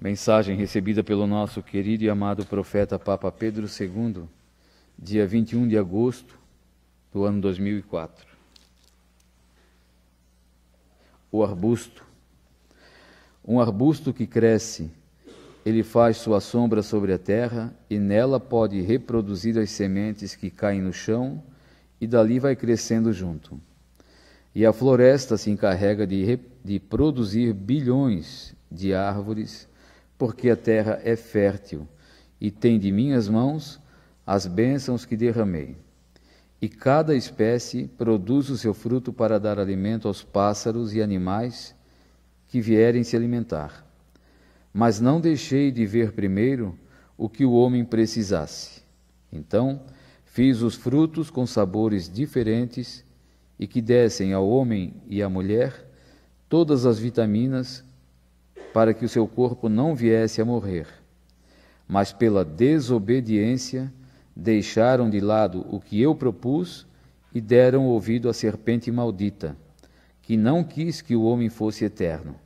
Mensagem recebida pelo nosso querido e amado profeta Papa Pedro II, dia 21 de agosto do ano 2004. O arbusto. Um arbusto que cresce, ele faz sua sombra sobre a terra e nela pode reproduzir as sementes que caem no chão e dali vai crescendo junto. E a floresta se encarrega de, de produzir bilhões de árvores porque a terra é fértil, e tem de minhas mãos as bênçãos que derramei. E cada espécie produz o seu fruto para dar alimento aos pássaros e animais que vierem se alimentar. Mas não deixei de ver primeiro o que o homem precisasse. Então, fiz os frutos com sabores diferentes e que dessem ao homem e à mulher todas as vitaminas para que o seu corpo não viesse a morrer. Mas pela desobediência deixaram de lado o que eu propus e deram ouvido à serpente maldita, que não quis que o homem fosse eterno.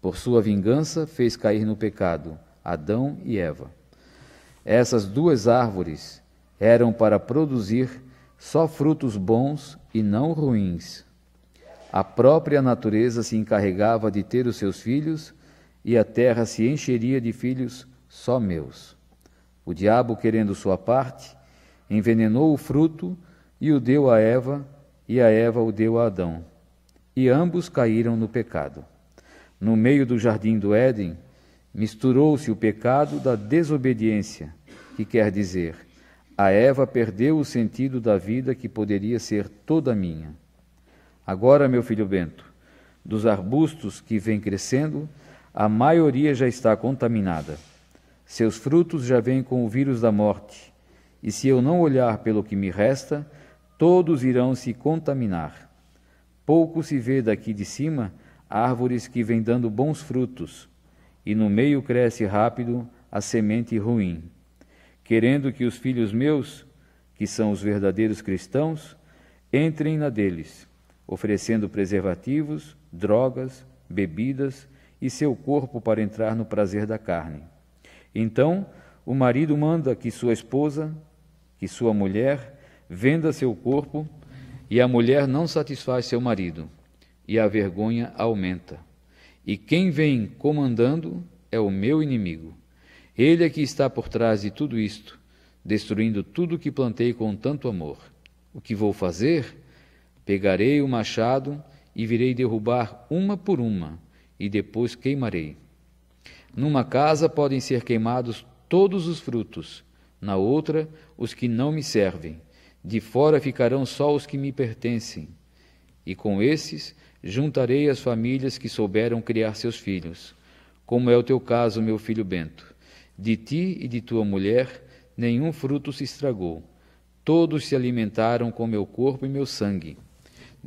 Por sua vingança fez cair no pecado Adão e Eva. Essas duas árvores eram para produzir só frutos bons e não ruins a própria natureza se encarregava de ter os seus filhos, e a terra se encheria de filhos só meus. O diabo, querendo sua parte, envenenou o fruto e o deu a Eva, e a Eva o deu a Adão. E ambos caíram no pecado. No meio do jardim do Éden, misturou-se o pecado da desobediência, que quer dizer, a Eva perdeu o sentido da vida que poderia ser toda minha. Agora, meu filho Bento, dos arbustos que vêm crescendo, a maioria já está contaminada. Seus frutos já vêm com o vírus da morte, e se eu não olhar pelo que me resta, todos irão se contaminar. Pouco se vê daqui de cima árvores que vêm dando bons frutos, e no meio cresce rápido a semente ruim. Querendo que os filhos meus, que são os verdadeiros cristãos, entrem na deles oferecendo preservativos, drogas, bebidas e seu corpo para entrar no prazer da carne. Então, o marido manda que sua esposa, que sua mulher, venda seu corpo, e a mulher não satisfaz seu marido, e a vergonha aumenta. E quem vem comandando é o meu inimigo. Ele é que está por trás de tudo isto, destruindo tudo que plantei com tanto amor. O que vou fazer? Pegarei o machado e virei derrubar uma por uma, e depois queimarei. Numa casa podem ser queimados todos os frutos, na outra, os que não me servem. De fora ficarão só os que me pertencem. E com esses juntarei as famílias que souberam criar seus filhos, como é o teu caso, meu filho Bento. De ti e de tua mulher nenhum fruto se estragou. Todos se alimentaram com meu corpo e meu sangue.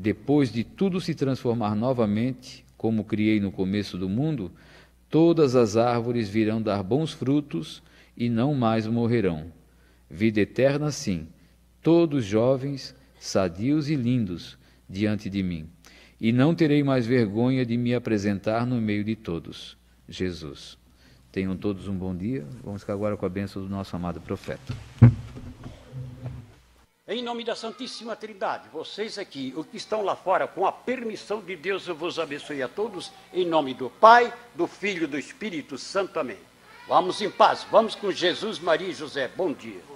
Depois de tudo se transformar novamente, como criei no começo do mundo, todas as árvores virão dar bons frutos e não mais morrerão. Vida eterna, sim, todos jovens, sadios e lindos diante de mim. E não terei mais vergonha de me apresentar no meio de todos. Jesus. Tenham todos um bom dia. Vamos ficar agora com a bênção do nosso amado profeta. Em nome da Santíssima Trindade, vocês aqui, os que estão lá fora, com a permissão de Deus, eu vos abençoe a todos, em nome do Pai, do Filho e do Espírito Santo. Amém. Vamos em paz, vamos com Jesus, Maria e José. Bom dia.